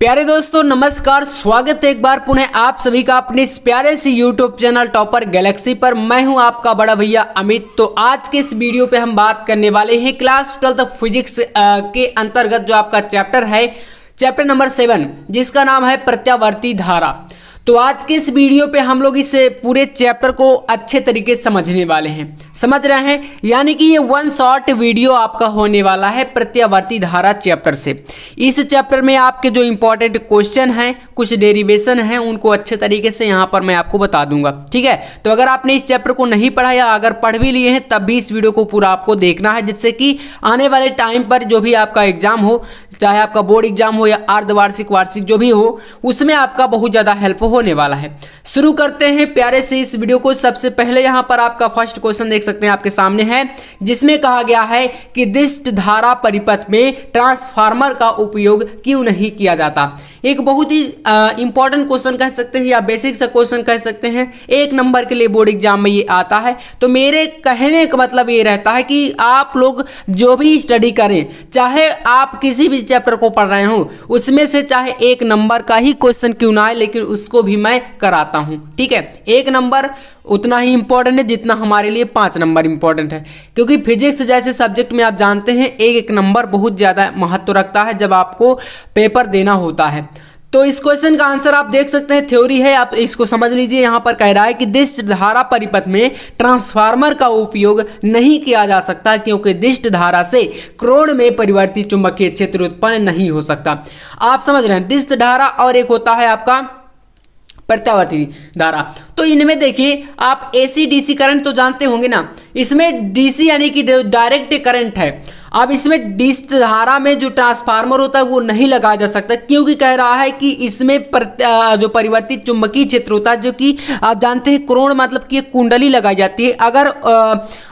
प्यारे दोस्तों नमस्कार स्वागत है एक बार पुनः आप सभी का अपने इस प्यारे से यूट्यूब चैनल टॉपर गैलेक्सी पर मैं हूं आपका बड़ा भैया अमित तो आज के इस वीडियो पे हम बात करने वाले हैं क्लास ट्वेल्थ फिजिक्स के अंतर्गत जो आपका चैप्टर है चैप्टर नंबर सेवन जिसका नाम है प्रत्यावर्ती धारा तो आज के इस वीडियो पे हम लोग इस पूरे चैप्टर को अच्छे तरीके से समझने वाले हैं समझ रहे हैं यानी कि ये वन शॉर्ट वीडियो आपका होने वाला है प्रत्यावर्ती धारा चैप्टर से इस चैप्टर में आपके जो इम्पोर्टेंट क्वेश्चन हैं कुछ डेरिवेशन हैं उनको अच्छे तरीके से यहाँ पर मैं आपको बता दूंगा ठीक है तो अगर आपने इस चैप्टर को नहीं पढ़ा या अगर पढ़ भी लिए हैं तब भी इस वीडियो को पूरा आपको देखना है जिससे कि आने वाले टाइम पर जो भी आपका एग्जाम हो चाहे आपका बोर्ड एग्जाम हो या अर्धवार्षिक वार्षिक जो भी हो उसमें आपका बहुत ज़्यादा हेल्प होने वाला है शुरू करते हैं प्यारे से इस वीडियो को सबसे पहले यहाँ पर आपका फर्स्ट क्वेश्चन देख सकते हैं आपके सामने है जिसमें कहा गया है कि दिष्ट धारा परिपथ में ट्रांसफार्मर का उपयोग क्यों नहीं किया जाता एक बहुत ही इंपॉर्टेंट क्वेश्चन कह सकते हैं या बेसिक सा क्वेश्चन कह सकते हैं एक नंबर के लिए बोर्ड एग्जाम में ये आता है तो मेरे कहने का मतलब ये रहता है कि आप लोग जो भी स्टडी करें चाहे आप किसी भी चैप्टर को पढ़ रहे हों उसमें से चाहे एक नंबर का ही क्वेश्चन क्यों ना आए लेकिन उसको भी मैं कराता हूँ ठीक है एक नंबर उतना ही इंपॉर्टेंट है जितना हमारे लिए पाँच नंबर इंपॉर्टेंट है क्योंकि फिजिक्स जैसे सब्जेक्ट में आप जानते हैं एक एक नंबर बहुत ज़्यादा महत्व रखता है जब आपको पेपर देना होता है तो इस क्वेश्चन का आंसर आप देख सकते हैं थ्योरी है आप इसको समझ लीजिए यहां पर कह रहा है कि दिष्ट धारा परिपथ में ट्रांसफार्मर का उपयोग नहीं किया जा सकता क्योंकि दिष्ट धारा से क्रोण में परिवर्तित चुंबकीय क्षेत्र उत्पन्न नहीं हो सकता आप समझ रहे हैं दिष्ट धारा और एक होता है आपका प्रत्यावर्ती धारा तो इनमें देखिए आप एसी डीसी करंट तो जानते होंगे ना इसमें डीसी यानी कि डायरेक्ट करंट है अब इसमें डीस धारा में जो ट्रांसफार्मर होता है वो नहीं लगाया जा सकता क्योंकि कह रहा है कि इसमें पर, जो परिवर्तित चुंबकीय क्षेत्र होता है जो कि आप जानते हैं क्रोण मतलब कि कुंडली लगाई जाती है अगर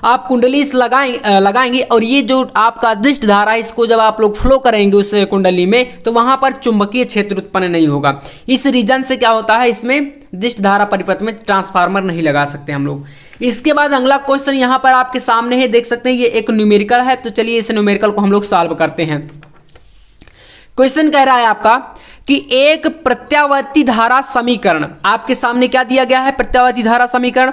आप कुंडली इस लगाए लगाएंगे और ये जो आपका दिष्ट धारा है इसको जब आप लोग फ्लो करेंगे उस कुंडली में तो वहाँ पर चुंबकीय क्षेत्र उत्पन्न नहीं होगा इस रीजन से क्या होता है इसमें दिष्ट धारा परिपथ में ट्रांसफार्मर नहीं लगा सकते हम लोग इसके बाद अगला क्वेश्चन यहाँ पर आपके सामने है देख सकते हैं ये एक न्यूमेरिकल है तो चलिए इस न्यूमेरिकल को हम लोग सॉल्व करते हैं क्वेश्चन कह रहा है आपका कि एक प्रत्यावर्ती धारा समीकरण आपके सामने क्या दिया गया है प्रत्यावर्ती धारा समीकरण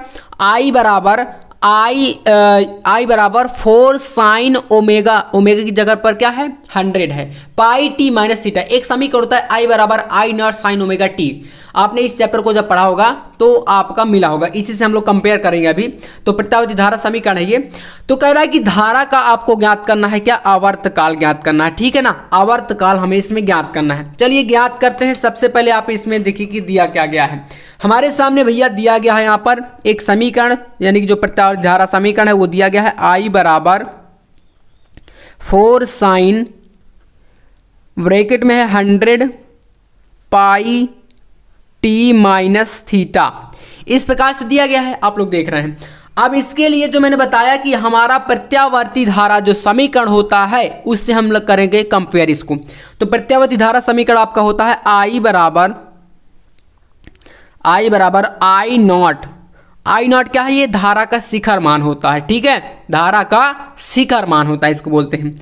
आई बराबर आई आई uh, बराबर फोर साइन ओमेगा ओमेगा की जगह पर क्या है हंड्रेड है पाई टी माइनस थीटा एक समीकरण होता है आई बराबर I not sine omega T आपने इस चैप्टर को जब पढ़ा होगा तो आपका मिला होगा इसी से हम लोग कंपेयर करेंगे अभी तो प्रत्यावर्ती धारा समीकरण है ये तो कह रहा है कि धारा का आपको ज्ञात करना है क्या आवर्त काल ज्ञात करना है ठीक है ना आवर्त काल हमें इसमें ज्ञात करना है चलिए ज्ञात करते हैं सबसे पहले आप इसमें देखिए कि दिया क्या गया है हमारे सामने भैया दिया गया है यहाँ पर एक समीकरण यानी कि जो प्रत्यावर्त धारा समीकरण है वो दिया गया है आई बराबर फोर साइन ब्रैकेट में है hundred pi T minus theta इस प्रकार से दिया गया है आप लोग देख रहे हैं अब इसके लिए जो मैंने बताया कि हमारा प्रत्यावर्ती धारा जो समीकरण होता है उससे हम लोग करेंगे कंपेयर इसको तो प्रत्यावर्ती धारा समीकरण आपका होता है आई बराबर आई बराबर आई नॉट आई नॉट क्या है ये धारा का शिखर मान होता है ठीक है धारा का शिखर मान होता है इसको बोलते हैं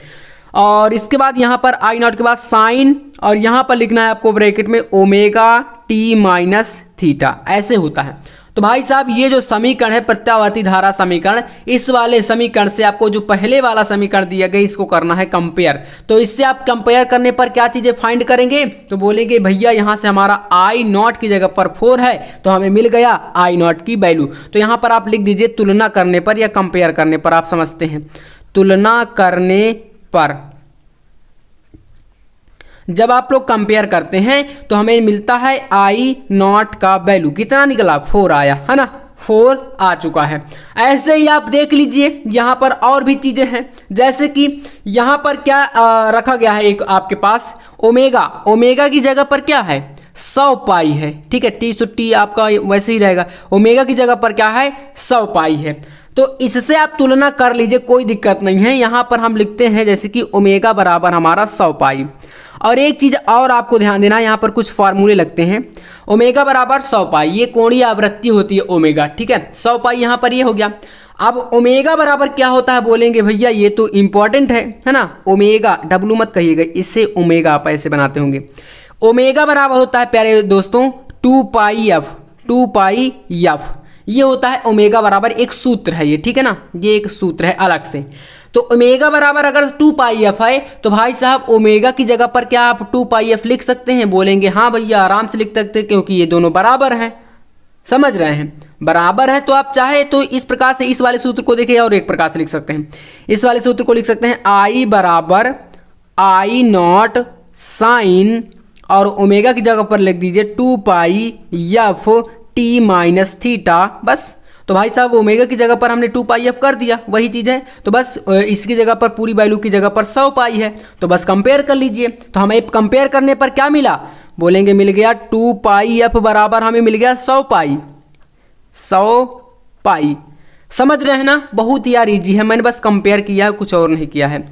और इसके बाद यहाँ पर आई नॉट के बाद साइन और यहाँ पर लिखना है आपको ब्रैकेट में ओमेगा टी माइनस थीटा ऐसे होता है तो भाई साहब ये जो समीकरण है प्रत्यावर्ती धारा समीकरण इस वाले समीकरण से आपको जो पहले वाला समीकरण दिया गया इसको करना है कंपेयर तो इससे आप कंपेयर करने पर क्या चीज़ें फाइंड करेंगे तो बोलेंगे भैया यहां से हमारा आई नॉट की जगह पर फोर है तो हमें मिल गया आई नॉट की वैल्यू तो यहां पर आप लिख दीजिए तुलना करने पर या कंपेयर करने पर आप समझते हैं तुलना करने पर जब आप लोग कंपेयर करते हैं तो हमें मिलता है आई नॉट का वैल्यू कितना निकला फोर आया है ना फोर आ चुका है ऐसे ही आप देख लीजिए यहाँ पर और भी चीज़ें हैं जैसे कि यहाँ पर क्या आ, रखा गया है एक आपके पास ओमेगा ओमेगा की जगह पर क्या है सौ पाई है ठीक है टी सुट्टी टी आपका वैसे ही रहेगा ओमेगा की जगह पर क्या है सौ पाई है तो इससे आप तुलना कर लीजिए कोई दिक्कत नहीं है यहाँ पर हम लिखते हैं जैसे कि ओमेगा बराबर हमारा सौ पाई और एक चीज़ और आपको ध्यान देना यहाँ पर कुछ फार्मूले लगते हैं ओमेगा बराबर सौ पाई ये कोणीय आवृत्ति होती है ओमेगा ठीक है सौ पाई यहाँ पर ये यह हो गया अब ओमेगा बराबर क्या होता है बोलेंगे भैया ये तो इंपॉर्टेंट है है ना ओमेगा डब्लू मत कहिएगा इसे ओमेगा आप ऐसे बनाते होंगे ओमेगा बराबर होता है प्यारे दोस्तों two pi F two pi F ये होता है ओमेगा बराबर एक सूत्र है ये ठीक है ना ये एक सूत्र है अलग से तो ओमेगा बराबर अगर टू पाई एफ आए तो भाई साहब ओमेगा की जगह पर क्या आप टू पाई एफ लिख सकते हैं बोलेंगे हाँ भैया आराम से लिख सकते क्योंकि ये दोनों बराबर हैं समझ रहे हैं बराबर है तो आप चाहे तो इस प्रकार से इस वाले सूत्र को देखिए और एक प्रकार से लिख सकते हैं इस वाले सूत्र को लिख सकते हैं आई बराबर आई नॉट साइन और ओमेगा की जगह पर लिख दीजिए two pi F T minus theta बस तो भाई साहब ओमेगा की जगह पर हमने टू पाई एफ कर दिया वही चीज़ है तो बस इसकी जगह पर पूरी वैल्यू की जगह पर सौ पाई है तो बस कंपेयर कर लीजिए तो हमें कंपेयर करने पर क्या मिला बोलेंगे मिल गया टू पाई एफ बराबर हमें मिल गया सौ पाई सौ पाई समझ रहे हैं ना बहुत यार ईजी है मैंने बस कंपेयर किया है कुछ और नहीं किया है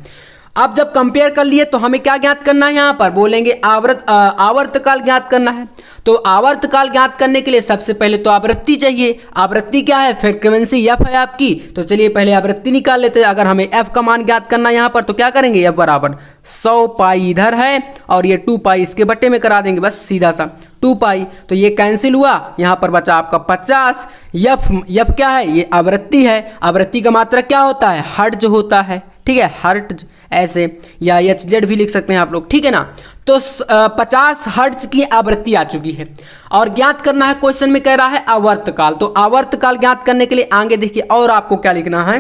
अब जब कंपेयर कर लिए तो हमें क्या ज्ञात करना है यहाँ पर बोलेंगे आवर्त आवर्त काल ज्ञात करना है तो आवर्त काल ज्ञात करने के लिए सबसे पहले तो आवृत्ति चाहिए आवृत्ति क्या है फ्रिक्वेंसी एफ है आपकी तो चलिए पहले आवृत्ति निकाल लेते हैं अगर हमें एफ का मान ज्ञात करना है यहाँ पर तो क्या करेंगे एफ बराबर सौ पाई इधर है और ये टू पाई इसके बट्टे में करा देंगे बस सीधा सा टू पाई तो ये कैंसिल हुआ यहाँ पर बचा आपका पचास यफ यफ क्या है ये आवृत्ति है आवृत्ति का मात्रा क्या होता है हर्ज होता है ठीक है हर्ट ऐसे या एच जेड भी लिख सकते हैं आप लोग ठीक है ना तो पचास हर्ट्ज की आवृत्ति आ चुकी है और ज्ञात करना है क्वेश्चन में कह रहा है आवर्तकाल तो आवर्तकाल ज्ञात करने के लिए आगे देखिए और आपको क्या लिखना है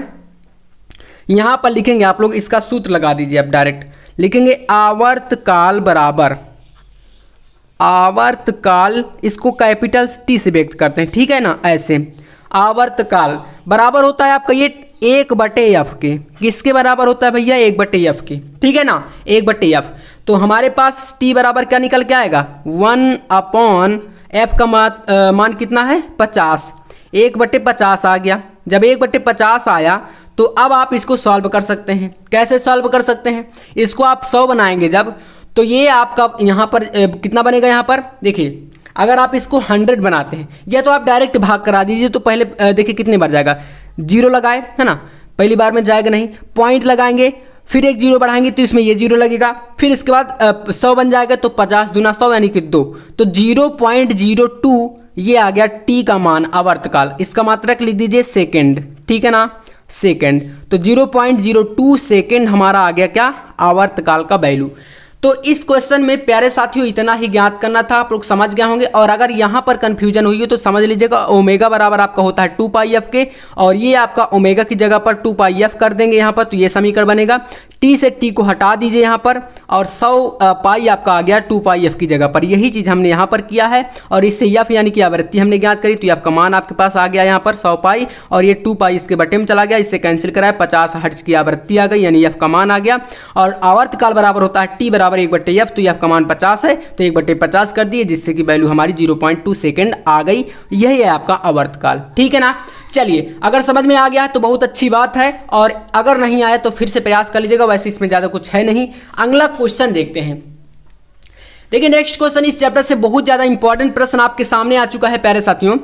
यहां पर लिखेंगे आप लोग इसका सूत्र लगा दीजिए आप डायरेक्ट लिखेंगे आवर्तकाल बराबर आवर्तकाल इसको कैपिटल टी से व्यक्त करते हैं ठीक है ना ऐसे आवर्तकाल बराबर होता है आपका ये एक बटे एफ के किसके बराबर होता है भैया एक बटे एफ के ठीक है ना एक बटे एफ तो हमारे पास टी बराबर क्या निकल के आएगा वन अपॉन एफ का मान मान कितना है पचास एक बटे पचास आ गया जब एक बटे पचास आया तो अब आप इसको सॉल्व कर सकते हैं कैसे सॉल्व कर सकते हैं इसको आप सौ बनाएंगे जब तो ये आपका यहाँ पर ए, कितना बनेगा यहाँ पर देखिए अगर आप इसको हंड्रेड बनाते हैं या तो आप डायरेक्ट भाग करा दीजिए तो पहले देखिए कितने बार जाएगा जीरो लगाए है ना पहली बार में जाएगा नहीं पॉइंट लगाएंगे फिर एक जीरो बढ़ाएंगे तो इसमें ये जीरो लगेगा फिर इसके बाद सौ बन जाएगा तो पचास दूना सौ यानी कि दो तो जीरो पॉइंट जीरो टू ये आ गया टी का मान अवर्तकाल इसका मात्रक लिख दीजिए सेकेंड ठीक है ना सेकेंड तो zero point zero two second हमारा आ गया क्या आवर्तकाल का वैल्यू तो इस क्वेश्चन में प्यारे साथियों इतना ही ज्ञात करना था आप लोग समझ गए होंगे और अगर यहां पर कंफ्यूजन हुई हो तो समझ लीजिएगा ओमेगा बराबर आपका होता है टू पाई एफ के और ये आपका ओमेगा की जगह पर टू पाई एफ कर देंगे यहां पर तो ये समीकरण बनेगा टी से टी को हटा दीजिए यहां पर और सौ पाई आपका आ गया टू पाई एफ की जगह पर यही चीज़ हमने यहां पर किया है और इससे यफ यानी कि आवृत्ति हमने ज्ञात करी तो ये आपका मान आपके पास आ गया यहां पर सौ पाई और ये टू पाई इसके बटे में चला गया इससे कैंसिल कराया पचास हर्ट्ज की आवृत्ति आ गई यानी यफ का मान आ गया और आवर्तकाल बराबर होता है टी बराबर बराबर एक बट्टे एफ तो ये आपका मान पचास है तो एक बट्टे पचास कर दिए जिससे कि वैल्यू हमारी जीरो पॉइंट टू सेकेंड आ गई यही है आपका अवर्तकाल ठीक है ना चलिए अगर समझ में आ गया तो बहुत अच्छी बात है और अगर नहीं आया तो फिर से प्रयास कर लीजिएगा वैसे इसमें ज़्यादा कुछ है नहीं अगला क्वेश्चन देखते हैं देखिए नेक्स्ट क्वेश्चन इस चैप्टर से बहुत ज़्यादा इंपॉर्टेंट प्रश्न आपके सामने आ चुका है प्यारे साथियों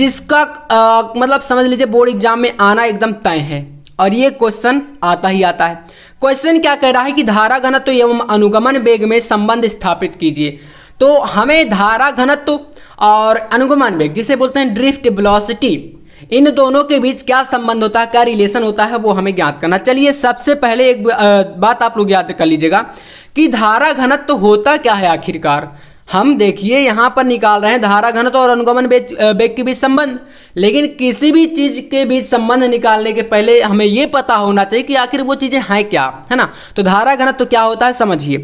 जिसका आ, मतलब समझ लीजिए बोर्ड एग्जाम में आना एकदम तय है और ये क्वेश्चन आता ही आता है क्वेश्चन क्या कह रहा है कि धारा घनत्व एवं अनुगमन वेग में संबंध स्थापित कीजिए तो हमें धारा घनत्व और अनुगमन वेग जिसे बोलते हैं ड्रिफ्ट वेलोसिटी इन दोनों के बीच क्या संबंध होता है क्या रिलेशन होता है वो हमें ज्ञात करना चलिए सबसे पहले एक बात आप लोग याद कर लीजिएगा कि धारा घनत्व होता क्या है आखिरकार हम देखिए यहाँ पर निकाल रहे हैं धारा घनत्व और अनुगमन वेग के बीच संबंध लेकिन किसी भी चीज़ के बीच संबंध निकालने के पहले हमें ये पता होना चाहिए कि आखिर वो चीज़ें हैं क्या है ना तो धारा घनत्व तो क्या होता है समझिए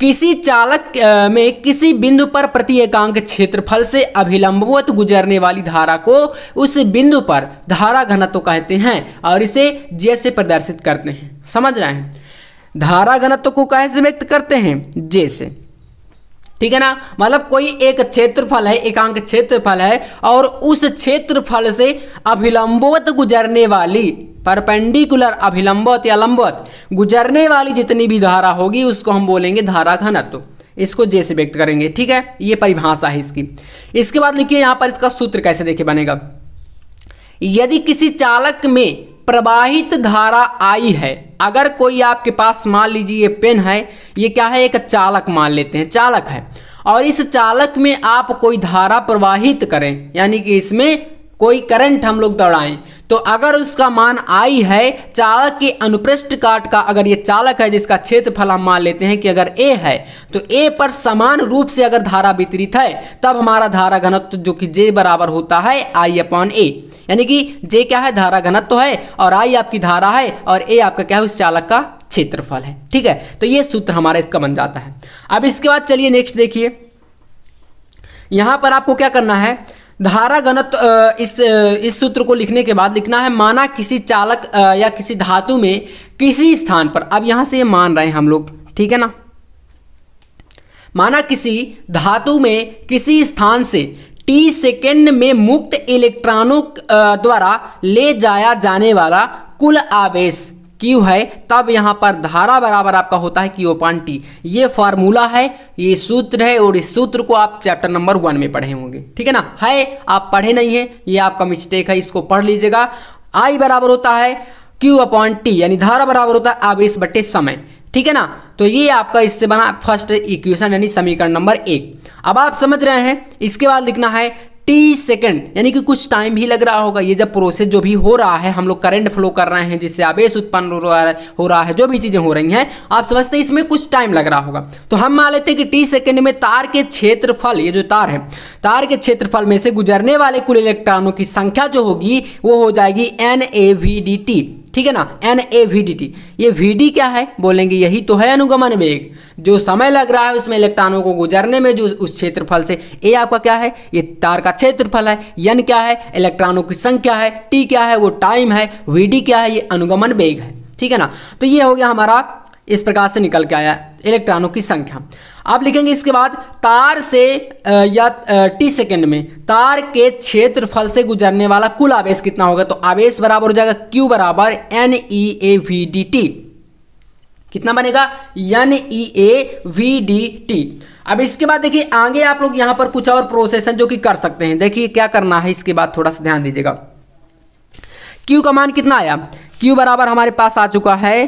किसी चालक में किसी बिंदु पर प्रति एकांक क्षेत्रफल से अभिलंबवत गुजरने वाली धारा को उस बिंदु पर धारा घनत्व तो कहते हैं और इसे जैसे प्रदर्शित करते हैं समझ रहे हैं धारा घनत्व को कैसे व्यक्त करते हैं जैसे ठीक है ना मतलब कोई एक क्षेत्रफल है एकांक क्षेत्रफल है और उस क्षेत्रफल से अभिलंबवत गुजरने वाली परपेंडिकुलर अभिलंबत या लंबवत गुजरने वाली जितनी भी धारा होगी उसको हम बोलेंगे धारा घनत्व इसको जैसे व्यक्त करेंगे ठीक है ये परिभाषा है इसकी इसके बाद लिखिए यहां पर इसका सूत्र कैसे देखे बनेगा यदि किसी चालक में प्रवाहित धारा आई है अगर कोई आपके पास मान लीजिए ये पेन है ये क्या है एक चालक मान लेते हैं चालक है और इस चालक में आप कोई धारा प्रवाहित करें यानी कि इसमें कोई करंट हम लोग दौड़ाएं तो अगर उसका मान आई है चालक के अनुप्रष्ट काट का अगर ये चालक है जिसका क्षेत्रफल हम मान लेते हैं कि अगर ए है तो ए पर समान रूप से अगर धारा वितरित है तब हमारा धारा घनत्व जो कि जे बराबर होता है आई अपॉन ए यानी कि जे क्या है धारा घनत्व तो है और आई आपकी धारा है और ए आपका क्या है उस चालक का क्षेत्रफल है ठीक है तो ये सूत्र हमारा इसका बन जाता है अब इसके बाद चलिए नेक्स्ट देखिए यहां पर आपको क्या करना है धारा घनत्व इस इस सूत्र को लिखने के बाद लिखना है माना किसी चालक या किसी धातु में किसी स्थान पर अब यहां से ये मान रहे हैं हम लोग ठीक है ना माना किसी धातु में किसी स्थान से टी सेकेंड में मुक्त इलेक्ट्रॉनों द्वारा ले जाया जाने वाला कुल आवेश क्यू है तब यहाँ पर धारा बराबर आपका होता है क्यू पान टी ये फार्मूला है ये सूत्र है और इस सूत्र को आप चैप्टर नंबर वन में पढ़े होंगे ठीक है ना है आप पढ़े नहीं है ये आपका मिस्टेक है इसको पढ़ लीजिएगा आई बराबर होता है क्यू अपॉन टी यानी धारा बराबर होता है आवेश बटे समय ठीक है ना तो ये आपका इससे बना फर्स्ट इक्वेशन यानी समीकरण नंबर एक अब आप समझ रहे हैं इसके बाद लिखना है टी सेकेंड यानी कि कुछ टाइम ही लग रहा होगा ये जब प्रोसेस जो भी हो रहा है हम लोग करंट फ्लो कर रहे हैं जिससे आवेश उत्पन्न हो रहा है जो भी चीज़ें हो रही हैं आप समझते हैं इसमें कुछ टाइम लग रहा होगा तो हम मान लेते हैं कि टी सेकेंड में तार के क्षेत्रफल ये जो तार है तार के क्षेत्रफल में से गुजरने वाले कुल इलेक्ट्रॉनों की संख्या जो होगी वो हो जाएगी N A V D T ठीक है ना N A V D T ये वी डी क्या है बोलेंगे यही तो है अनुगमन वेग जो समय लग रहा है उसमें इलेक्ट्रॉनों को गुजरने में जो उस क्षेत्रफल से ए आपका क्या है ये तार का क्षेत्रफल है यन क्या है इलेक्ट्रॉनों की संख्या है टी क्या है वो टाइम है वी डी क्या है ये अनुगमन वेग है ठीक है ना तो ये हो गया हमारा इस प्रकार से निकल के आया इलेक्ट्रॉनों की संख्या आप लिखेंगे इसके बाद तार से या टी सेकेंड में तार के क्षेत्रफल से गुजरने वाला कुल आवेश कितना होगा तो आवेश बराबर हो जाएगा क्यू बराबर N E A V D T कितना बनेगा N E A V D T अब इसके बाद देखिए आगे आप लोग यहां पर कुछ और प्रोसेस है जो कि कर सकते हैं देखिए क्या करना है इसके बाद थोड़ा सा ध्यान दीजिएगा क्यू का मान कितना आया क्यू बराबर हमारे पास आ चुका है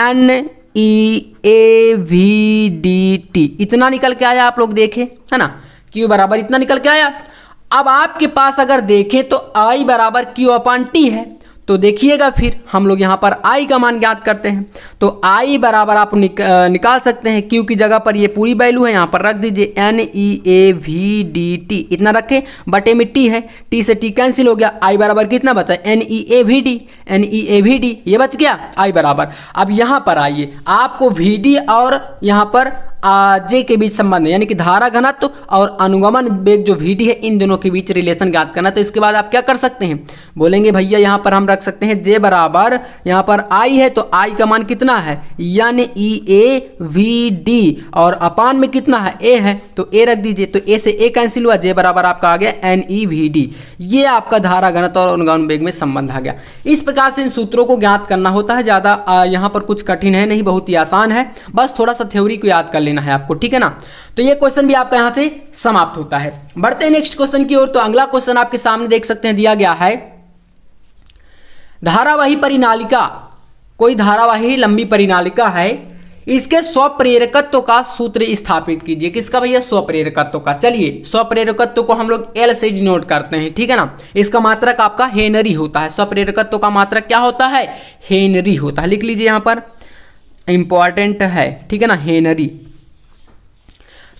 N E A V D T इतना निकल के आया आप लोग देखें है ना क्यू बराबर इतना निकल के आया अब आपके पास अगर देखें तो आई बराबर क्यू अपन टी है तो देखिएगा फिर हम लोग यहाँ पर आई का मान ज्ञात करते हैं तो आई बराबर आप निक, निकाल सकते हैं क्यू की जगह पर ये पूरी वैल्यू है यहाँ पर रख दीजिए N E A V D T इतना रखें बटे में टी है टी से टी कैंसिल हो गया आई बराबर कितना बचा N E A V D N E A V D ये बच गया आई बराबर अब यहाँ पर आइए आपको वी डी और यहाँ पर जे के बीच संबंध यानी कि धारा घनत्व और अनुगमन वेग जो वी है इन दोनों के बीच रिलेशन ज्ञात करना तो इसके बाद आप क्या कर सकते हैं बोलेंगे भैया यहाँ पर हम रख सकते हैं जे बराबर यहाँ पर आई है तो आई का मान कितना है यानी ई ए वी डी और अपान में कितना है ए है तो ए रख दीजिए तो ए से ए कैंसिल हुआ जे बराबर आपका आ गया एन ई वी डी ये आपका धारा घनत्व और अनुगमन वेग में संबंध आ गया इस प्रकार से इन सूत्रों को ज्ञात करना होता है ज़्यादा यहाँ पर कुछ कठिन है नहीं बहुत ही आसान है बस थोड़ा सा थ्योरी को याद कर लेना लेना है आपको ठीक है ना तो ये क्वेश्चन भी आपका यहां से समाप्त होता है बढ़ते हैं नेक्स्ट क्वेश्चन की ओर तो अगला क्वेश्चन आपके सामने देख सकते हैं दिया गया है धारावाही परिनालिका कोई धारावाही लंबी परिनालिका है इसके स्वप्रेरकत्व का सूत्र स्थापित कीजिए किसका भैया स्वप्रेरकत्व का चलिए स्वप्रेरकत्व को हम लोग एल से डिनोट करते हैं ठीक है ना इसका मात्रक आपका हेनरी होता है स्वप्रेरकत्व का मात्रक क्या होता है हेनरी होता है लिख लीजिए यहां पर इंपॉर्टेंट है ठीक है ना हेनरी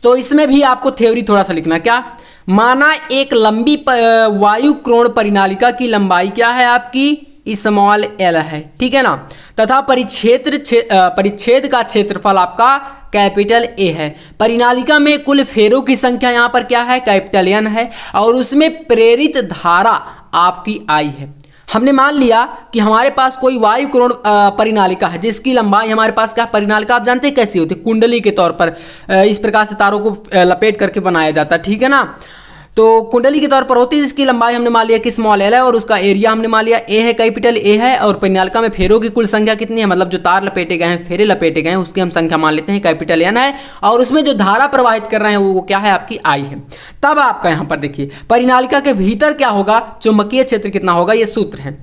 तो इसमें भी आपको थ्योरी थोड़ा सा लिखना क्या माना एक लंबी वायु क्रोण परिनालिका की लंबाई क्या है आपकी स्मॉल एल है ठीक है ना तथा परिक्षेत्र परिच्छेद का क्षेत्रफल आपका कैपिटल ए है परिनालिका में कुल फेरों की संख्या यहां पर क्या है कैपिटल एन है और उसमें प्रेरित धारा आपकी आई है हमने मान लिया कि हमारे पास कोई वायु क्रोण परिनालिका है जिसकी लंबाई हमारे पास क्या परिनालिका आप जानते हैं कैसी होती है कुंडली के तौर पर इस प्रकार से तारों को लपेट करके बनाया जाता है ठीक है ना तो कुंडली के तौर पर होती है जिसकी लंबाई हमने मान लिया कि स्मॉल एल है और उसका एरिया हमने मान लिया ए है कैपिटल ए है और पन्यालिका में फेरों की कुल संख्या कितनी है मतलब जो तार लपेटे गए हैं फेरे लपेटे गए हैं उसकी हम संख्या मान लेते हैं कैपिटल एन है और उसमें जो धारा प्रवाहित कर रहे हैं वो क्या है आपकी आई है तब आपका यहाँ पर देखिए परिनालिका के भीतर क्या होगा चुंबकीय क्षेत्र कितना होगा ये सूत्र है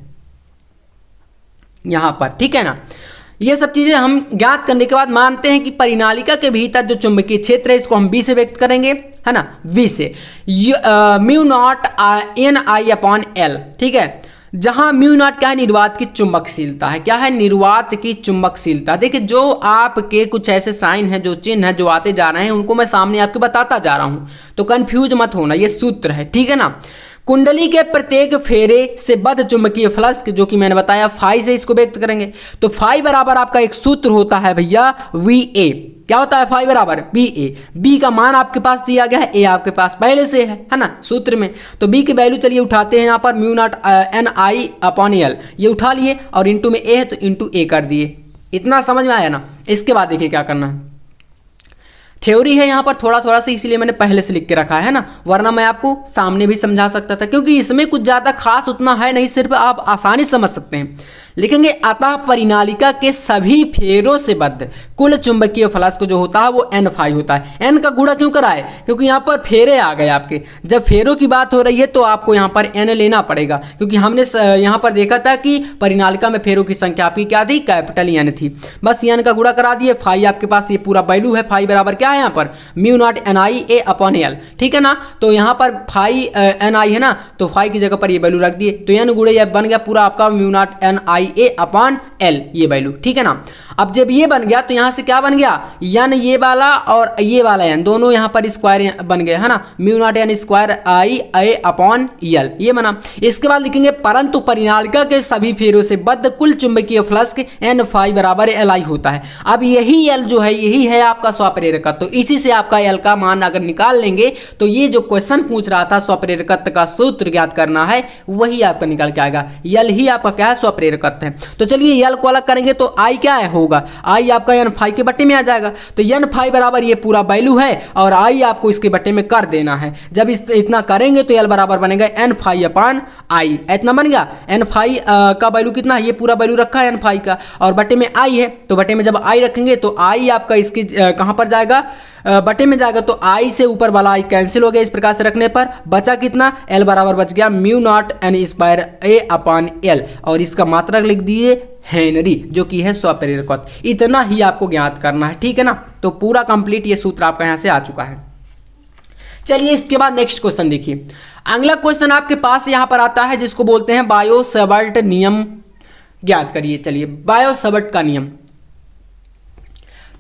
यहाँ पर ठीक है ना ये सब चीज़ें हम ज्ञात करने के बाद मानते हैं कि परिनालिका के भीतर जो चुंबकीय क्षेत्र है इसको हम बी से व्यक्त करेंगे है ना बी से mu naught N I upon L ठीक है जहां म्यू नॉट क्या है निर्वात की चुंबकशीलता है क्या है निर्वात की चुंबकशीलता देखिए जो आपके कुछ ऐसे साइन हैं जो चिन्ह हैं जो आते जा रहे हैं उनको मैं सामने आपके बताता जा रहा हूं तो कंफ्यूज मत होना ये सूत्र है ठीक है ना कुंडली के प्रत्येक फेरे से बद चुंबकीय फ्लक्स जो कि मैंने बताया फाई से इसको व्यक्त करेंगे तो फाई बराबर आपका एक सूत्र होता है भैया वी ए क्या होता है फाइव बराबर बी ए बी का मान आपके पास दिया गया है ए आपके पास पहले से है है ना सूत्र में तो बी की वैल्यू चलिए उठाते हैं यहाँ पर mu naught N I upon L ये उठा लिए और इंटू में ए है तो इंटू ए कर दिए इतना समझ में आया ना इसके बाद देखिए क्या करना है थ्योरी है यहाँ पर थोड़ा थोड़ा सा इसीलिए मैंने पहले से लिख के रखा है ना वरना मैं आपको सामने भी समझा सकता था क्योंकि इसमें कुछ ज़्यादा खास उतना है नहीं सिर्फ आप आसानी समझ सकते हैं लिखेंगे अतः परिनालिका के सभी फेरों से बद्ध कुल चुंबकीय को जो होता है वो एन फाइव होता है एन का गुड़ा क्यों कराए क्योंकि यहाँ पर फेरे आ गए आपके जब फेरों की बात हो रही है तो आपको यहाँ पर एन लेना पड़ेगा क्योंकि हमने यहाँ पर देखा था कि परिनालिका में फेरों की संख्या आपकी क्या थी कैपिटल एन थी बस एन का गुड़ा करा दिए फाइव आपके पास ये पूरा वैल्यू है फाइव बराबर क्या क्या है यहाँ पर mu naught N I A upon L ठीक है ना तो यहाँ पर फाई एन आई है ना तो फाई की जगह पर ये वैल्यू रख दिए तो एन गुड़े ये बन गया पूरा आपका mu naught N I A upon L ये वैल्यू ठीक है ना अब जब ये बन गया तो यहाँ से क्या बन गया यन ये वाला और ये वाला एन दोनों यहाँ पर स्क्वायर बन गए है ना mu naught N square I A upon L ये बना इसके बाद लिखेंगे परंतु परिणालिका के सभी फेरों से बद्ध कुल चुंबकीय फ्लस्क एन फाइव बराबर एल आई होता है अब यही एल जो है यही है आपका स्वाप्रेरकत्व तो इसी से आपका एल का मान अगर निकाल लेंगे तो ये जो क्वेश्चन पूछ रहा था स्वप्रेरकत्व का सूत्र ज्ञात करना है वही आपका निकाल के आएगा यल ही आपका क्या है स्वप्रेरकत्व है तो चलिए यल को अलग करेंगे तो आई क्या है होगा आई आपका एन फाइव के बट्टे में आ जाएगा तो एन फाइव बराबर ये पूरा वैल्यू है और आई आपको इसके बट्टे में कर देना है जब इतना करेंगे तो एल बराबर बनेगा एन फाइव अपान आई इतना बन गया एन फाइव का वैल्यू कितना है ये पूरा वैल्यू रखा है एन फाइव का और बटे में आई है तो बटे में जब आई रखेंगे तो आई आपका इसके कहाँ पर जाएगा बटे में जाएगा तो आई से ऊपर वाला आई कैंसिल हो गया इस प्रकार से रखने पर बचा कितना एल बराबर बच गया mu naught N square A upon L और इसका मात्रक लिख दिए हेनरी जो कि है स्वप्रेरक इतना ही आपको ज्ञात करना है ठीक है ना तो पूरा कंप्लीट ये सूत्र आपका यहाँ से आ चुका है चलिए इसके बाद नेक्स्ट क्वेश्चन देखिए अगला क्वेश्चन आपके पास यहां पर आता है जिसको बोलते हैं बायोसवर्ट नियम ज्ञात करिए चलिए बायोसबर्ट का नियम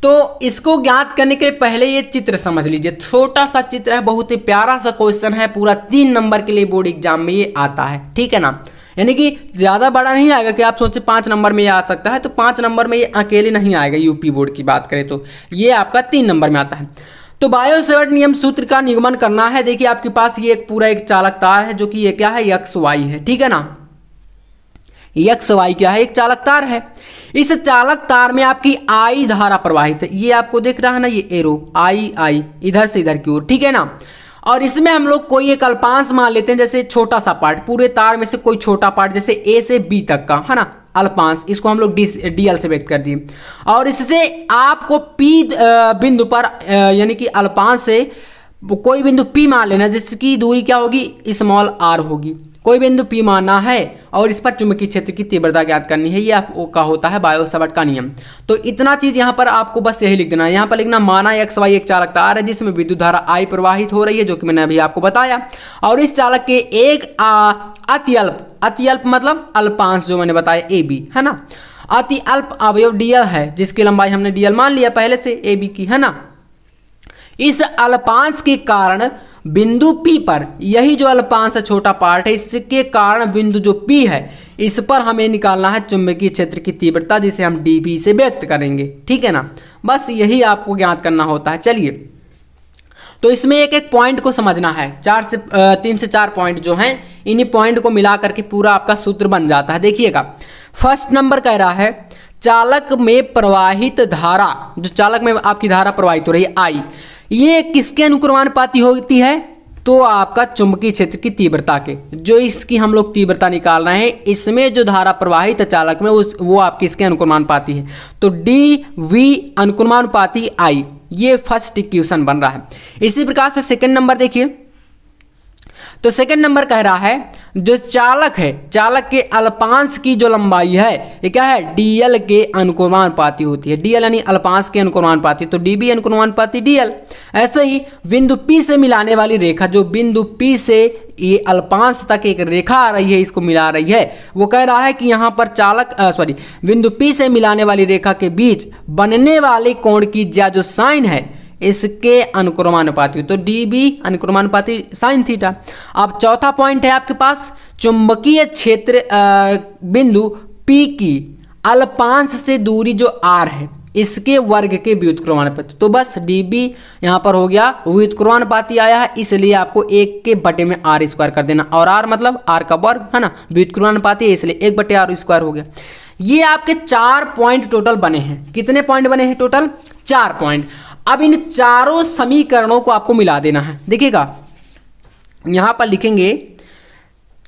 तो इसको ज्ञात करने के लिए पहले ये चित्र समझ लीजिए छोटा सा चित्र है बहुत ही प्यारा सा क्वेश्चन है पूरा तीन नंबर के लिए बोर्ड एग्जाम में ये आता है ठीक है ना यानी कि ज़्यादा बड़ा नहीं आएगा कि आप सोचे पाँच नंबर में ये आ सकता है तो पाँच नंबर में ये अकेले नहीं आएगा यूपी बोर्ड की बात करें तो ये आपका तीन नंबर में आता है तो बायोसेवर्ट नियम सूत्र का निगमन करना है देखिए आपके पास ये एक पूरा एक चालक तार है जो कि ये क्या है यक्स वाई है ठीक है ना यक्स वाई क्या है एक चालक तार है इस चालक तार में आपकी आई धारा प्रवाहित है ये आपको देख रहा है ना ये एरो आई आई इधर से इधर की ओर ठीक है ना और इसमें हम लोग कोई एक अल्पांश मान लेते हैं जैसे छोटा सा पार्ट पूरे तार में से कोई छोटा पार्ट जैसे ए से बी तक का है ना अल्पांश इसको हम लोग डी डी एल से व्यक्त कर दिए और इससे आपको पी बिंदु पर यानी कि अल्पांश से कोई बिंदु पी मान लेना जिसकी दूरी क्या होगी स्मॉल आर होगी कोई बिंदु पी माना है और इस पर चुंबकीय क्षेत्र की तीव्रता ज्ञात करनी है ये आपका होता है बायोसवर्ट का नियम तो इतना चीज़ यहाँ पर आपको बस यही लिख देना है यहाँ पर लिखना माना एक्स वाई एक चालक तार है जिसमें विद्युत धारा आई प्रवाहित हो रही है जो कि मैंने अभी आपको बताया और इस चालक के एक अत्यल्प अत्यल्प मतलब अल्पांश जो मैंने बताया ए बी है ना अति अल्प अवयव डीएल है जिसकी लंबाई हमने डीएल मान लिया पहले से ए बी की है ना इस अल्पांश के कारण बिंदु पी पर यही जो अल्पांश छोटा पार्ट है इसके कारण बिंदु जो P है इस पर हमें निकालना है चुंबकीय क्षेत्र की तीव्रता जिसे हम dB से व्यक्त करेंगे ठीक है ना बस यही आपको ज्ञात करना होता है चलिए तो इसमें एक एक पॉइंट को समझना है चार से तीन से चार पॉइंट जो हैं इन्हीं पॉइंट को मिला करके पूरा आपका सूत्र बन जाता है देखिएगा फर्स्ट नंबर कह रहा है चालक में प्रवाहित धारा जो चालक में आपकी धारा प्रवाहित हो रही है आई ये किसके अनुक्रमानुपाती होती है तो आपका चुंबकीय क्षेत्र की तीव्रता के जो इसकी हम लोग तीव्रता निकाल रहे हैं इसमें जो धारा प्रवाहित चालक में उस वो आपकी इसके अनुक्रमानुपाती है तो डी वी अनुक्रमानुपाती आई ये फर्स्ट इक्वेशन बन रहा है इसी प्रकार से सेकंड नंबर देखिए तो सेकंड नंबर कह रहा है जो चालक है चालक के अल्पांश की जो लंबाई है ये क्या है डीएल के अनुकुमान पाती होती है डीएल यानी अल्पांश के पाती तो डीबी पाती डीएल ऐसे ही बिंदु पी से मिलाने वाली रेखा जो बिंदु पी से ये अल्पांश तक एक रेखा आ रही है इसको मिला रही है वो कह रहा है कि यहाँ पर चालक सॉरी बिंदु पी से मिलाने वाली रेखा के बीच बनने वाले कोण की ज्या जो साइन है इसके अनुक्रमानुपाती तो डी बी अनुक्रमानुपाती साइन थीटा अब चौथा पॉइंट है आपके पास चुंबकीय क्षेत्र बिंदु पी की अल्पांश से दूरी जो आर है इसके वर्ग के व्युतक्रमानुपाती तो बस डी बी यहां पर हो गया व्युतक्रमानुपाती आया है इसलिए आपको एक के बटे में आर स्क्वायर कर देना और आर मतलब आर का वर्ग है ना व्युतक्रमानुपाती है इसलिए एक बटे आर स्क्वायर हो गया ये आपके चार पॉइंट टोटल बने हैं कितने पॉइंट बने हैं टोटल चार पॉइंट अब इन चारों समीकरणों को आपको मिला देना है देखिएगा यहां पर लिखेंगे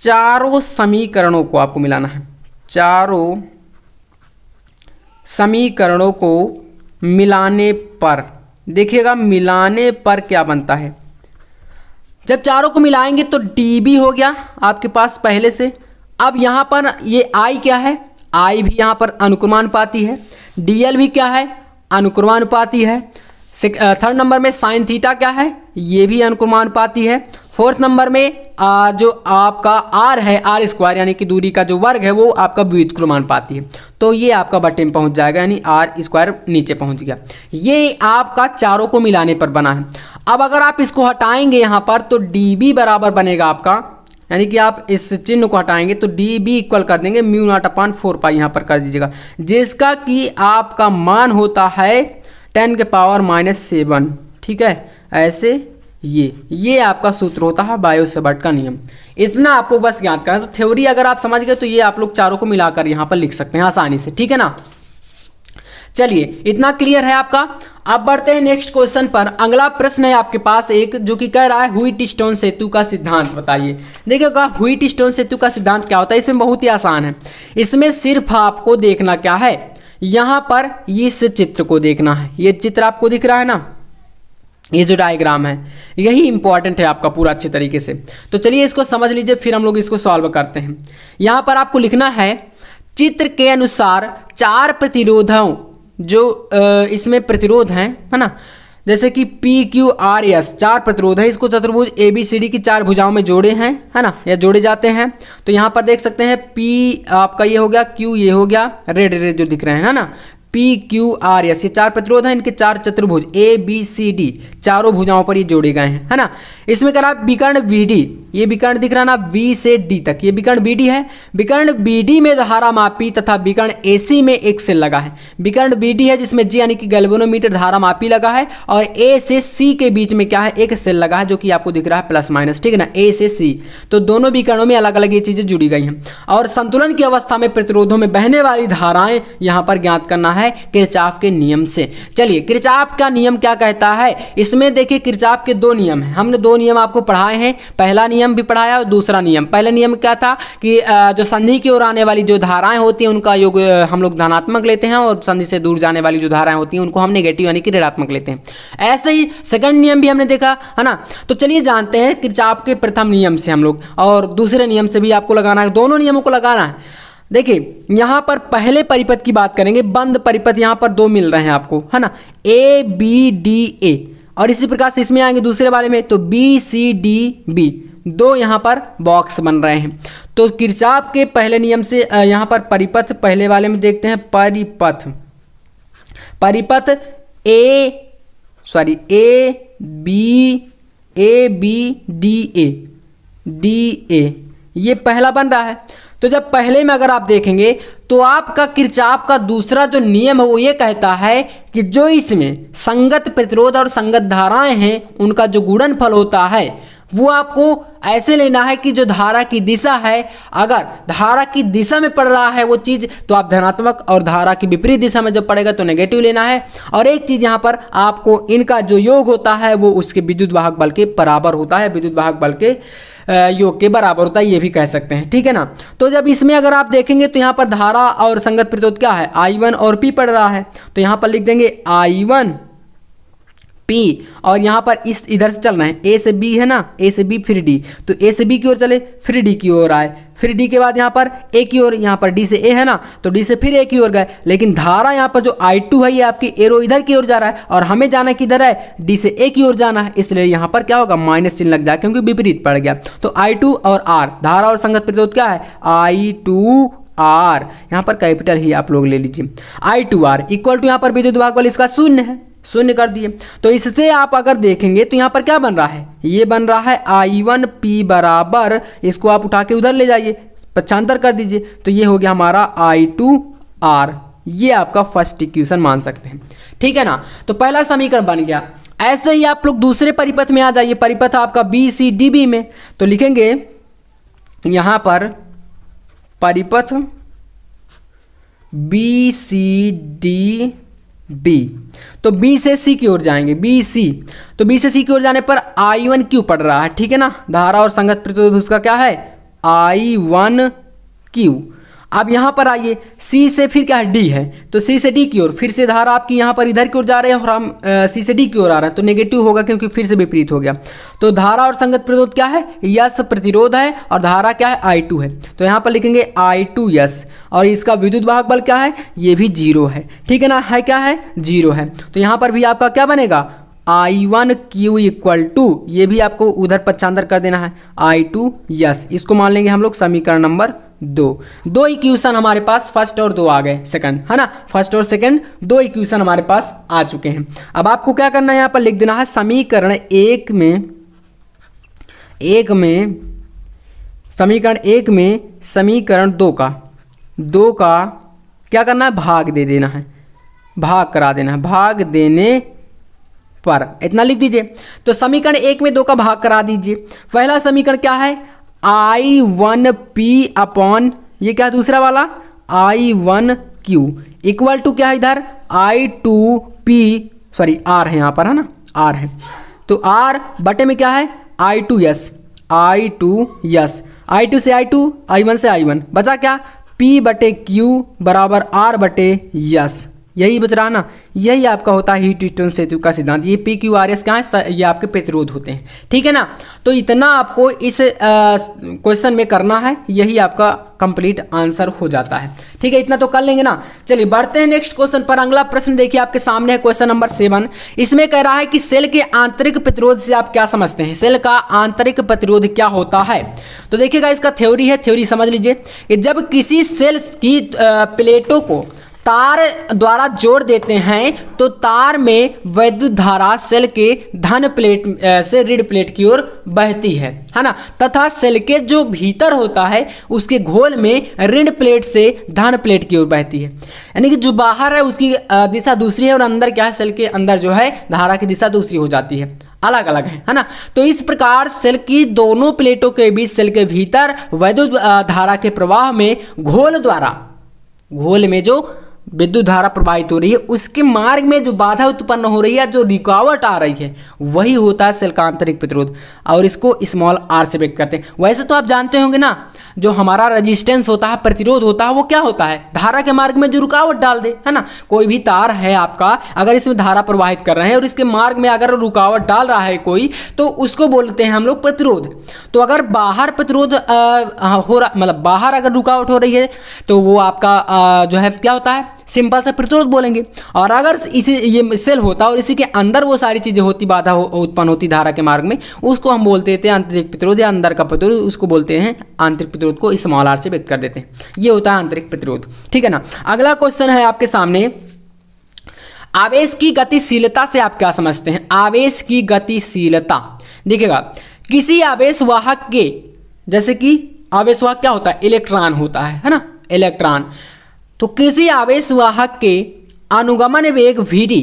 चारों समीकरणों को आपको मिलाना है चारों समीकरणों को मिलाने पर देखिएगा मिलाने पर क्या बनता है जब चारों को मिलाएंगे तो डी हो गया आपके पास पहले से अब यहां पर ये आई क्या है आई भी यहां पर अनुक्रमानुपाती है डीएल भी क्या है अनुक्रमानुपाती है थर्ड नंबर uh, में साइन थीटा क्या है ये भी पाती है फोर्थ नंबर में आ, uh, जो आपका आर है आर स्क्वायर यानी कि दूरी का जो वर्ग है वो आपका पाती है तो ये आपका बटे में पहुंच जाएगा यानी आर स्क्वायर नीचे पहुंच गया ये आपका चारों को मिलाने पर बना है अब अगर आप इसको हटाएंगे यहाँ पर तो डी बी बराबर बनेगा आपका यानी कि आप इस चिन्ह को हटाएंगे तो डी बी इक्वल कर देंगे mu naught upon four pi यहाँ पर कर दीजिएगा जिसका कि आपका मान होता है टेन के पावर माइनस सेवन ठीक है ऐसे ये ये आपका सूत्र होता है बायोसेबर्ट का नियम इतना आपको बस याद करना तो थ्योरी अगर आप समझ गए तो ये आप लोग चारों को मिलाकर यहाँ पर लिख सकते हैं आसानी से ठीक है ना चलिए इतना क्लियर है आपका अब बढ़ते हैं नेक्स्ट क्वेश्चन पर अगला प्रश्न है आपके पास एक जो कि कह रहा है हुईट स्टोन सेतु का सिद्धांत बताइए देखिएगा हुईट स्टोन सेतु का सिद्धांत क्या होता है इसमें बहुत ही आसान है इसमें सिर्फ आपको देखना क्या है यहां पर इस चित्र को देखना है ये चित्र आपको दिख रहा है ना ये जो डायग्राम है यही इंपॉर्टेंट है आपका पूरा अच्छे तरीके से तो चलिए इसको समझ लीजिए फिर हम लोग इसको सॉल्व करते हैं यहां पर आपको लिखना है चित्र के अनुसार चार प्रतिरोधों जो इसमें प्रतिरोध हैं है ना जैसे कि पी क्यू आर एस चार प्रतिरोध है इसको चतुर्भुज ए बी सी डी की चार भुजाओं में जोड़े हैं है ना या जोड़े जाते हैं तो यहाँ पर देख सकते हैं पी आपका ये हो गया क्यू ये हो गया रेड रेड जो दिख रहे हैं है ना पी क्यू आर एस ये चार प्रतिरोध हैं इनके चार चतुर्भुज ए बी सी डी चारों भुजाओं पर ये जोड़े गए हैं है ना इसमें कर रहा है विकर्ण बी डी ये विकर्ण दिख रहा है ना बी से डी तक ये विकर्ण बी डी है विकर्ण बी डी में धारा मापी तथा विकर्ण ए सी में एक सेल लगा है विकर्ण बी डी है जिसमें जी यानी कि गैल्वेनोमीटर धारा मापी लगा है और ए से सी के बीच में क्या है एक सेल लगा है जो कि आपको दिख रहा है प्लस माइनस ठीक है ना ए से सी तो दोनों विकर्णों में अलग अलग ये चीज़ें जुड़ी गई हैं और संतुलन की अवस्था में प्रतिरोधों में बहने वाली धाराएं यहाँ पर ज्ञात करना है है किरचाफ के नियम से चलिए किरचाफ का नियम क्या कहता है इसमें देखिए किरचाफ के दो नियम हैं हमने दो नियम आपको पढ़ाए हैं पहला नियम भी पढ़ाया और दूसरा नियम पहला नियम क्या था कि जो संधि की ओर आने वाली जो धाराएं होती हैं उनका योग हम लोग धनात्मक लेते हैं और संधि से दूर जाने वाली जो धाराएं होती हैं उनको हम नेगेटिव यानी कि ऋणात्मक लेते हैं ऐसे ही सेकेंड नियम भी हमने देखा है ना तो चलिए जानते हैं किरचाप के प्रथम नियम से हम लोग और दूसरे नियम से भी आपको लगाना है दोनों नियमों को लगाना है देखिए यहां पर पहले परिपथ की बात करेंगे बंद परिपथ यहां पर दो मिल रहे हैं आपको है ना ए बी डी ए और इसी प्रकार से इसमें आएंगे दूसरे वाले में तो बी सी डी बी दो यहां पर बॉक्स बन रहे हैं तो किरचाप के पहले नियम से यहां पर परिपथ पहले वाले में देखते हैं परिपथ परिपथ A sorry A B A B D A D A ये पहला बन रहा है तो जब पहले में अगर आप देखेंगे तो आपका किरचाप का दूसरा जो नियम है वो ये कहता है कि जो इसमें संगत प्रतिरोध और संगत धाराएं हैं उनका जो फल होता है वो आपको ऐसे लेना है कि जो धारा की दिशा है अगर धारा की दिशा में पड़ रहा है वो चीज़ तो आप धनात्मक और धारा की विपरीत दिशा में जब पड़ेगा तो नेगेटिव लेना है और एक चीज़ यहाँ पर आपको इनका जो योग होता है वो उसके विद्युत वाहक बल के बराबर होता है विद्युत वाहक बल के योग के बराबर होता है ये भी कह सकते हैं ठीक है ना तो जब इसमें अगर आप देखेंगे तो यहाँ पर धारा और संगत प्रतिरोध क्या है आई वन और पी पड़ रहा है तो यहाँ पर लिख देंगे आई वन पी और यहाँ पर इस इधर से चलना है ए से बी है ना ए से बी फिर डी तो ए से बी की ओर चले फिर डी की ओर आए फिर डी के बाद यहाँ पर ए की ओर यहाँ पर डी से ए है ना तो डी से फिर ए की ओर गए लेकिन धारा यहाँ पर जो आई टू है ये आपकी एरो इधर की ओर जा रहा है और हमें जाना किधर है डी से ए की ओर जाना है इसलिए यहाँ पर क्या होगा माइनस चिन्ह लग जाए क्योंकि विपरीत पड़ गया तो आई टू और आर धारा और संगत प्रतिरोध क्या है आई टू आर यहाँ पर कैपिटल ही आप लोग ले लीजिए I two R equal to यहाँ पर विद्युत विभाग वाले इसका शून्य है शून्य कर दिए तो इससे आप अगर देखेंगे तो यहाँ पर क्या बन रहा है ये बन रहा है आई वन पी बराबर इसको आप उठा के उधर ले जाइए पक्षांतर कर दीजिए तो ये हो गया हमारा आई टू आर ये आपका फर्स्ट इक्वेशन मान सकते हैं ठीक है ना तो पहला समीकरण बन गया ऐसे ही आप लोग दूसरे परिपथ में आ जाइए परिपथ आपका बी सी डी बी में तो लिखेंगे यहां पर परिपथ बी सी डी बी तो बी से सी की ओर जाएंगे बी सी तो बी से सी की ओर जाने पर आई वन क्यू पड़ रहा है ठीक है ना धारा और संगत प्रतिरोध उसका क्या है आई वन क्यू अब यहाँ पर आइए सी से फिर क्या है डी है तो सी से डी की ओर फिर से धारा आपकी यहाँ पर इधर की ओर जा रहे हैं और हम सी से डी की ओर आ रहे हैं तो नेगेटिव होगा क्योंकि फिर से विपरीत हो गया तो धारा और संगत प्रतिरोध क्या है यस प्रतिरोध है और धारा क्या है आई टू है तो यहाँ पर लिखेंगे आई टू यस और इसका विद्युत वाहक बल क्या है ये भी जीरो है ठीक है ना है क्या है जीरो है तो यहाँ पर भी आपका क्या बनेगा I one Q equal to ये भी आपको उधर पच्चांतर कर देना है आई टू यस इसको मान लेंगे हम लोग समीकरण नंबर दो दो इक्वेशन हमारे पास फर्स्ट और दो आ गए सेकंड है ना फर्स्ट और सेकंड दो इक्वेशन हमारे पास आ चुके हैं अब आपको क्या करना है यहां पर लिख देना है समीकरण एक में एक में समीकरण एक में समीकरण दो का दो का क्या करना है भाग दे देना है भाग करा देना है भाग देने पर इतना लिख दीजिए तो समीकरण एक में दो का भाग करा दीजिए पहला समीकरण क्या है आई वन पी अपॉन ये क्या दूसरा वाला I one Q equal to क्या है इधर I two P sorry R है यहाँ पर है ना आर है तो आर बटे में क्या है I two yes I two yes I two से आई टू आई वन से आई वन बचा क्या पी बटे क्यू बराबर आर बटे यस यही बच रहा ना यही आपका होता है हीट रिटर्न सेतु का सिद्धांत ये पी क्यू आर एस क्या है ये आपके प्रतिरोध होते हैं ठीक है ना तो इतना आपको इस क्वेश्चन में करना है यही आपका कंप्लीट आंसर हो जाता है ठीक है इतना तो कर लेंगे ना चलिए बढ़ते हैं नेक्स्ट क्वेश्चन पर अगला प्रश्न देखिए आपके सामने है क्वेश्चन नंबर सेवन इसमें कह रहा है कि सेल के आंतरिक प्रतिरोध से आप क्या समझते हैं सेल का आंतरिक प्रतिरोध क्या होता है तो देखिएगा इसका थ्योरी है थ्योरी समझ लीजिए कि जब किसी सेल्स की प्लेटों को तार द्वारा जोड़ देते हैं तो तार में वैद्युत धारा सेल के धन प्लेट से ऋण प्लेट की ओर बहती है है ना तथा सेल के जो भीतर होता है उसके घोल में ऋण प्लेट से धन प्लेट की ओर बहती है यानी कि जो बाहर है उसकी दिशा दूसरी है और अंदर क्या है सेल के अंदर जो है धारा की दिशा दूसरी हो जाती है अलग अलग है है ना तो इस प्रकार सेल की दोनों प्लेटों के बीच सेल के भीतर वैद्युत धारा के प्रवाह में घोल द्वारा घोल में जो विद्युत धारा प्रवाहित हो रही है उसके मार्ग में जो बाधा उत्पन्न हो रही है जो रुकावट आ रही है वही होता है सिल्कांतरिक प्रतिरोध और इसको स्मॉल आर से व्यक्त करते हैं वैसे तो आप जानते होंगे ना जो हमारा रेजिस्टेंस होता है प्रतिरोध होता है वो क्या होता है धारा के मार्ग में जो रुकावट डाल दे है ना कोई भी तार है आपका अगर इसमें धारा प्रवाहित कर रहे हैं और इसके मार्ग में अगर रुकावट डाल रहा है कोई तो उसको बोलते हैं हम लोग प्रतिरोध तो अगर बाहर प्रतिरोध हो रहा मतलब बाहर अगर रुकावट हो रही है तो वो आपका जो है क्या होता है सिंपल सा प्रतिरोध बोलेंगे और अगर इसे ये सेल होता और इसी के अंदर वो सारी चीज़ें होती बाधा हो, उत्पन्न होती धारा के मार्ग में उसको हम बोलते थे आंतरिक प्रतिरोध या अंदर का प्रतिरोध उसको बोलते हैं आंतरिक प्रतिरोध को इस आर से व्यक्त कर देते हैं ये होता है आंतरिक प्रतिरोध ठीक है ना अगला क्वेश्चन है आपके सामने आवेश की गतिशीलता से आप क्या समझते हैं आवेश की गतिशीलता देखिएगा किसी आवेश वाहक के जैसे कि आवेश वाहक क्या होता है इलेक्ट्रॉन होता है है ना इलेक्ट्रॉन तो किसी आवेश वाहक के अनुगमन वेग वी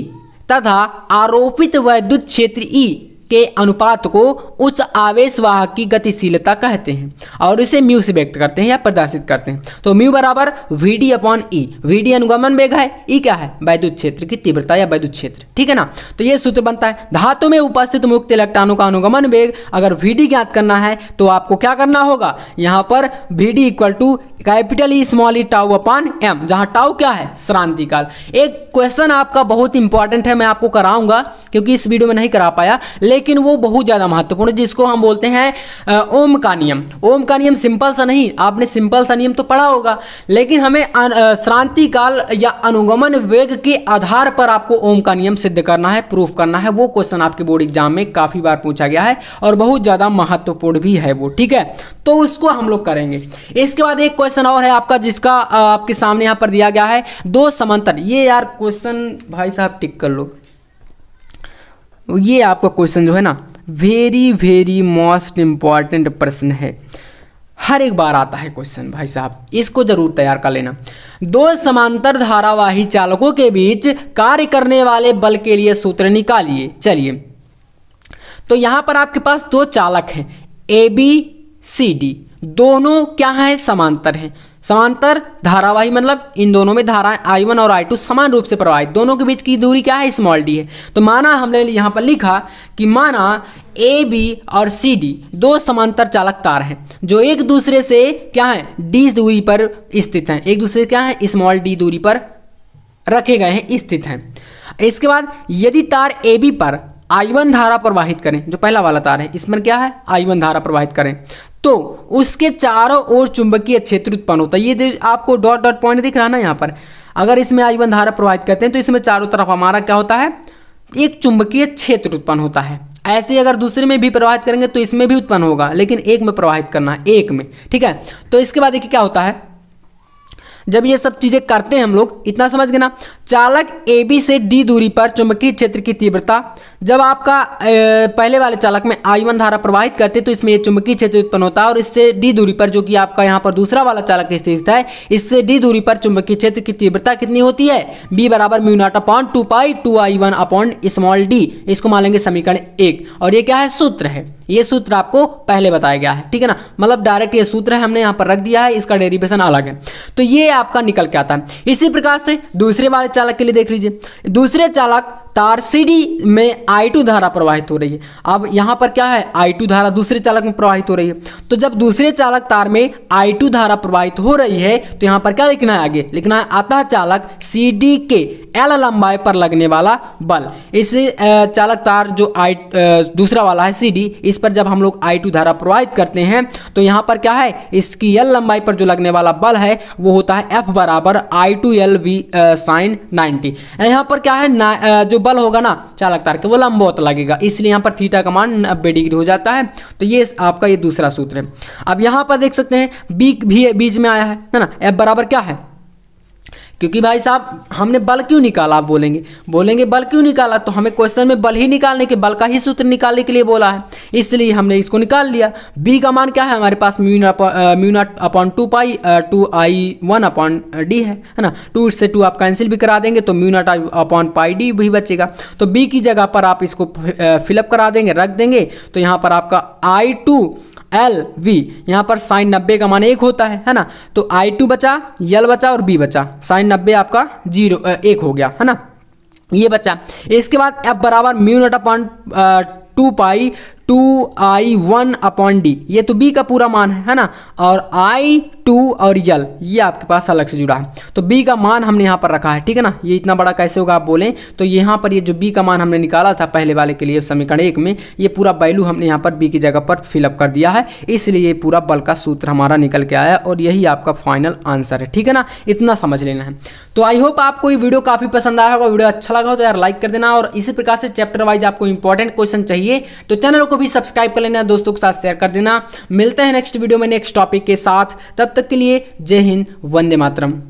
तथा आरोपित वैद्युत क्षेत्र ई e के अनुपात को उच्च आवेश वाहक की गतिशीलता कहते हैं और इसे म्यू से व्यक्त करते हैं या प्रदर्शित करते हैं तो म्यू बराबर V D upon E V D अनुगमन वेग है ई e क्या है वैद्युत क्षेत्र की तीव्रता या वैद्युत क्षेत्र ठीक है ना तो ये सूत्र बनता है धातु में उपस्थित मुक्त इलेक्ट्रॉनों का अनुगमन वेग अगर वी डी ज्ञात करना है तो आपको क्या करना होगा यहाँ पर V D equal to capital E small E tau upon M जहाँ टाउ क्या है श्रांति काल एक क्वेश्चन आपका बहुत इंपॉर्टेंट है मैं आपको कराऊंगा क्योंकि इस वीडियो में नहीं करा पाया लेकिन लेकिन वो बहुत ज़्यादा महत्वपूर्ण जिसको हम बोलते हैं ओम का नियम ओम का नियम सिंपल सा नहीं आपने सिंपल सा नियम तो पढ़ा होगा लेकिन हमें श्रांति काल या अनुगमन वेग के आधार पर आपको ओम का नियम सिद्ध करना है प्रूफ करना है वो क्वेश्चन आपके बोर्ड एग्जाम में काफ़ी बार पूछा गया है और बहुत ज़्यादा महत्वपूर्ण भी है वो ठीक है तो उसको हम लोग करेंगे इसके बाद एक क्वेश्चन और है आपका जिसका आपके सामने यहाँ पर दिया गया है दो समांतर ये यार क्वेश्चन भाई साहब टिक कर लो ये आपका क्वेश्चन जो है ना वेरी वेरी मोस्ट इंपॉर्टेंट प्रश्न है हर एक बार आता है क्वेश्चन भाई साहब इसको जरूर तैयार कर लेना दो समांतर धारावाही चालकों के बीच कार्य करने वाले बल के लिए सूत्र निकालिए चलिए तो यहां पर आपके पास दो चालक हैं ए बी सी डी दोनों क्या हैं समांतर हैं समांतर धारावाही मतलब इन दोनों में धारा आई वन और आई टू समान रूप से प्रवाहित दोनों के बीच की दूरी क्या है स्मॉल डी है तो माना हमने यहाँ पर लिखा कि माना ए बी और सी डी दो समांतर चालक तार हैं जो एक दूसरे से क्या है डी दूरी पर स्थित हैं एक दूसरे क्या है स्मॉल डी दूरी पर रखे गए हैं स्थित हैं इसके बाद यदि तार ए बी पर आई वन धारा प्रवाहित करें जो पहला वाला तार है इसमें क्या है आई वन धारा प्रवाहित करें तो उसके चारों ओर चुंबकीय क्षेत्र उत्पन्न होता है ये आपको डॉट डॉट पॉइंट दिख रहा है ना यहाँ पर अगर इसमें आई वन धारा प्रवाहित करते हैं तो इसमें चारों तरफ हमारा क्या होता है एक चुंबकीय क्षेत्र उत्पन्न होता है ऐसे अगर दूसरे में भी प्रवाहित करेंगे तो इसमें भी उत्पन्न होगा लेकिन एक में प्रवाहित करना है एक में ठीक है तो इसके बाद देखिए क्या होता है जब ये सब चीज़ें करते हैं हम लोग इतना समझ गए ना चालक ए बी से डी दूरी पर चुंबकीय क्षेत्र की तीव्रता जब आपका पहले वाले चालक में आई वन धारा प्रवाहित करते तो इसमें चुंबकीय क्षेत्र उत्पन्न होता है और इससे डी दूरी पर जो कि आपका यहाँ पर दूसरा वाला चालक स्थित है इससे डी दूरी पर चुंबकीय क्षेत्र की तीव्रता कितनी होती है बी बराबर mu naught upon two pi two I one upon small D इसको मान लेंगे समीकरण एक और ये क्या है सूत्र है ये सूत्र आपको पहले बताया गया है ठीक है ना मतलब डायरेक्ट ये सूत्र है हमने यहाँ पर रख दिया है इसका डेरिवेशन अलग है तो ये आपका निकल के आता है इसी प्रकार से दूसरे वाले चालक के लिए देख लीजिए दूसरे चालक तारसीडी में आई टू धारा प्रवाहित हो रही है अब यहाँ पर क्या है आई टू धारा दूसरे चालक में प्रवाहित हो रही है तो जब दूसरे चालक तार में आई टू धारा प्रवाहित हो रही है तो यहाँ पर क्या लिखना है आगे लिखना है अतः चालक सी डी के एल लंबाई पर लगने वाला बल इस चालक तार जो आई दूसरा वाला है सी डी इस पर जब हम लोग आई टू धारा प्रवाहित करते हैं तो यहाँ पर क्या है इसकी एल लंबाई पर जो लगने वाला बल है वो होता है एफ बराबर I two L V sine ninety यहाँ पर क्या है जो बल होगा ना चालक तार के वो लंबोत लगेगा इसलिए यहाँ पर थीटा का मान नब्बे डिग्री हो जाता है तो ये आपका ये दूसरा सूत्र है अब यहाँ पर देख सकते हैं बी भी बीच में आया है ना एफ बराबर क्या है क्योंकि भाई साहब हमने बल क्यों निकाला आप बोलेंगे बोलेंगे बल क्यों निकाला तो हमें क्वेश्चन में बल ही निकालने के बल का ही सूत्र निकालने के लिए बोला है इसलिए हमने इसको निकाल लिया बी का मान क्या है हमारे पास mu naught mu upon two pi two I one upon D है है ना टू से टू आप कैंसिल भी करा देंगे तो mu naught naught upon pi D भी बचेगा तो बी की जगह पर आप इसको फिलअप करा देंगे रख देंगे तो यहाँ पर आपका आई टू एल वी यहाँ पर साइन नब्बे का मान एक होता है है ना तो आई टू बचा यल बचा और बी बचा साइन नब्बे आपका जीरो एक हो गया है ना ये बचा इसके बाद अब बराबर mu naught upon two pi two I one upon D ये तो बी का पूरा मान है है ना और आई टू और यल ये आपके पास अलग से जुड़ा है तो बी का मान हमने यहाँ पर रखा है ठीक है ना ये इतना बड़ा कैसे होगा आप बोलें तो यहाँ पर ये जो बी का मान हमने निकाला था पहले वाले के लिए समीकरण एक में ये पूरा वैल्यू हमने यहाँ पर बी की जगह पर फिलअप कर दिया है इसलिए ये पूरा बल का सूत्र हमारा निकल के आया और यही आपका फाइनल आंसर है ठीक है ना इतना समझ लेना है तो आई होप आपको ये वीडियो काफी पसंद आया होगा वीडियो अच्छा लगा हो तो यार लाइक कर देना और इसी प्रकार से चैप्टर वाइज आपको इंपॉर्टेंट क्वेश्चन चाहिए तो चैनल को भी सब्सक्राइब कर लेना दोस्तों के साथ शेयर कर देना मिलते हैं नेक्स्ट वीडियो में नेक्स्ट टॉपिक के साथ तब तक के लिए जय हिंद वंदे मातरम